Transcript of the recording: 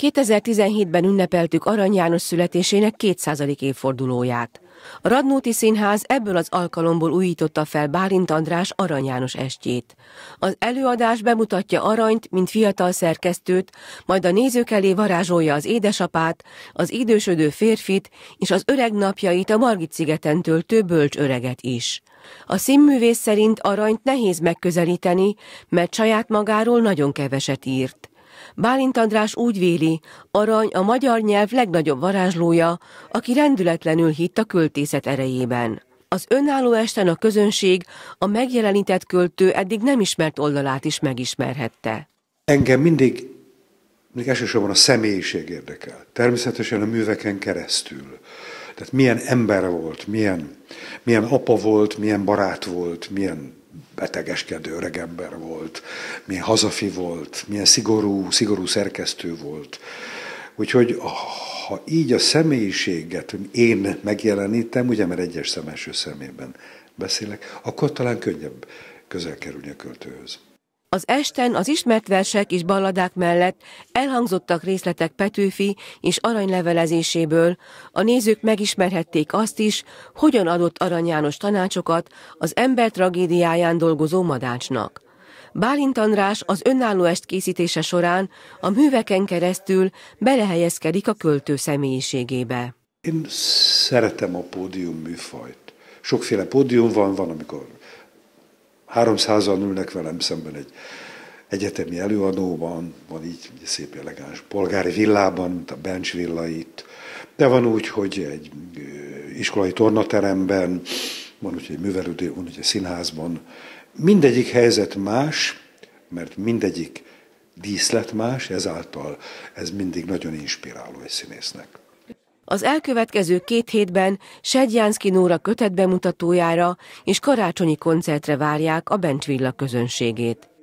2017-ben ünnepeltük Arany János születésének 200. évfordulóját. A Radnóti Színház ebből az alkalomból újította fel Bálint András Arany János estjét. Az előadás bemutatja Aranyt, mint fiatal szerkesztőt, majd a nézők elé varázsolja az édesapát, az idősödő férfit és az öreg napjait a Margit szigeten töltő bölcs öreget is. A színművész szerint Aranyt nehéz megközelíteni, mert saját magáról nagyon keveset írt. Bálint András úgy véli, Arany a magyar nyelv legnagyobb varázslója, aki rendületlenül hitt a költészet erejében. Az önálló esten a közönség a megjelenített költő eddig nem ismert oldalát is megismerhette. Engem mindig, mindig elsősorban a személyiség érdekel. Természetesen a műveken keresztül. Tehát milyen ember volt, milyen, milyen apa volt, milyen barát volt, milyen betegeskedő öregember volt, milyen hazafi volt, milyen szigorú, szigorú szerkesztő volt. Úgyhogy ha így a személyiséget én megjelenítem, ugye mert egyes szemeső szemében beszélek, akkor talán könnyebb közel kerülni a költőhöz. Az esten az ismert versek és balladák mellett elhangzottak részletek Petőfi és aranylevelezéséből, a nézők megismerhették azt is, hogyan adott Arany János tanácsokat az ember tragédiáján dolgozó madácsnak. Bálint András az önálló est készítése során a műveken keresztül belehelyezkedik a költő személyiségébe. Én szeretem a pódium műfajt. Sokféle pódium van, van, amikor 300-an ülnek velem szemben egy egyetemi előadóban, van így egy szép elegáns polgári villában, mint a Bencs villa itt, de van úgy, hogy egy iskolai tornateremben, van úgy, hogy egy művelődő, van úgy, egy színházban. Mindegyik helyzet más, mert mindegyik díszlet más, ezáltal ez mindig nagyon inspiráló egy színésznek. Az elkövetkező két hétben Sedjánszki Nóra bemutatójára és karácsonyi koncertre várják a Bencsvilla közönségét.